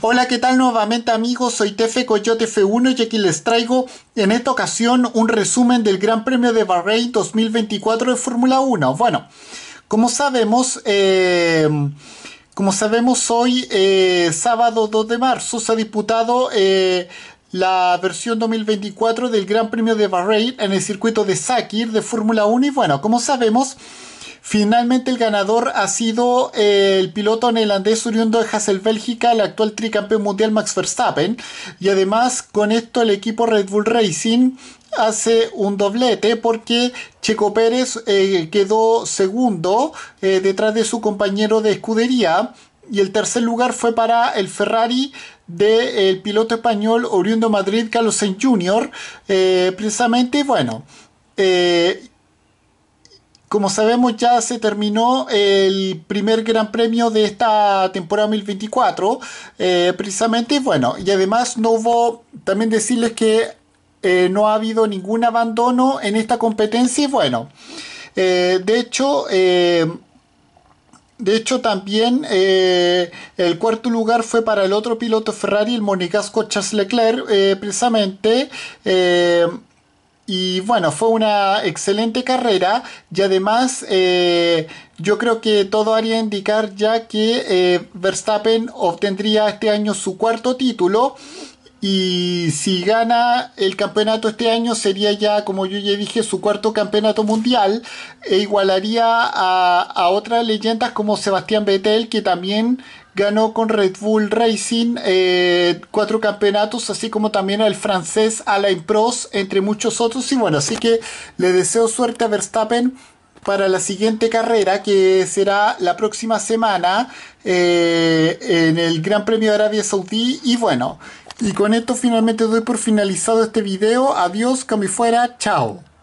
Hola, ¿qué tal nuevamente amigos? Soy Tefe Coyote F1 y aquí les traigo en esta ocasión un resumen del Gran Premio de Bahrein 2024 de Fórmula 1. Bueno, como sabemos, eh, como sabemos hoy, eh, sábado 2 de marzo, se ha disputado eh, la versión 2024 del Gran Premio de Bahrein en el circuito de Sakir de Fórmula 1 y bueno, como sabemos... Finalmente el ganador ha sido eh, el piloto neerlandés oriundo de Hassel, Bélgica, el actual tricampeón mundial Max Verstappen. Y además con esto el equipo Red Bull Racing hace un doblete porque Checo Pérez eh, quedó segundo eh, detrás de su compañero de escudería. Y el tercer lugar fue para el Ferrari del piloto español oriundo Madrid, Carlos Sainz Jr. precisamente, bueno como sabemos ya se terminó el primer Gran Premio de esta temporada 2024, eh, precisamente, bueno, y además no hubo, también decirles que eh, no ha habido ningún abandono en esta competencia y bueno, eh, de hecho... Eh, de hecho, también el cuarto lugar fue para el otro piloto Ferrari, el monegasco Charles Leclerc, precisamente. Y bueno, fue una excelente carrera y además eh, yo creo que todo haría indicar ya que eh, Verstappen obtendría este año su cuarto título y si gana el campeonato este año sería ya, como yo ya dije, su cuarto campeonato mundial e igualaría a, otras leyendas como Sebastián Vettel que también ganó con Red Bull Racing eh, cuatro campeonatos, así como también al francés Alain Prost, entre muchos otros. Y bueno, así que le deseo suerte a Verstappen para la siguiente carrera que será la próxima semana eh, en el Gran Premio de Arabia Saudí. Y bueno, y con esto finalmente doy por finalizado este video. Adiós, que fuera. Chao.